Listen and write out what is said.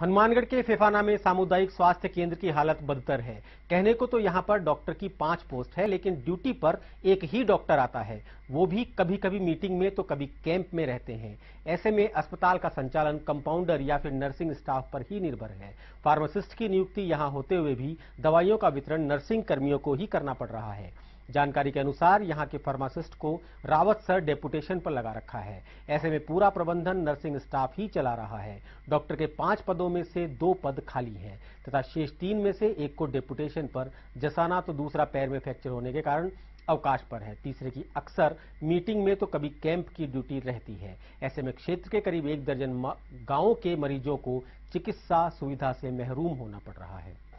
हनुमानगढ़ के फेफाना में सामुदायिक स्वास्थ्य केंद्र की हालत बदतर है कहने को तो यहां पर डॉक्टर की पांच पोस्ट है लेकिन ड्यूटी पर एक ही डॉक्टर आता है वो भी कभी कभी मीटिंग में तो कभी कैंप में रहते हैं ऐसे में अस्पताल का संचालन कंपाउंडर या फिर नर्सिंग स्टाफ पर ही निर्भर है फार्मासिस्ट की नियुक्ति यहां होते हुए भी दवाइयों का वितरण नर्सिंग कर्मियों को ही करना पड़ रहा है जानकारी के अनुसार यहां के फार्मासिस्ट को रावत सर डेपुटेशन पर लगा रखा है ऐसे में पूरा प्रबंधन नर्सिंग स्टाफ ही चला रहा है डॉक्टर के पांच पदों में से दो पद खाली हैं तथा शेष तीन में से एक को डेपुटेशन पर जसाना तो दूसरा पैर में फ्रैक्चर होने के कारण अवकाश पर है तीसरे की अक्सर मीटिंग में तो कभी कैंप की ड्यूटी रहती है ऐसे में क्षेत्र के करीब एक दर्जन गांवों के मरीजों को चिकित्सा सुविधा से महरूम होना पड़ रहा है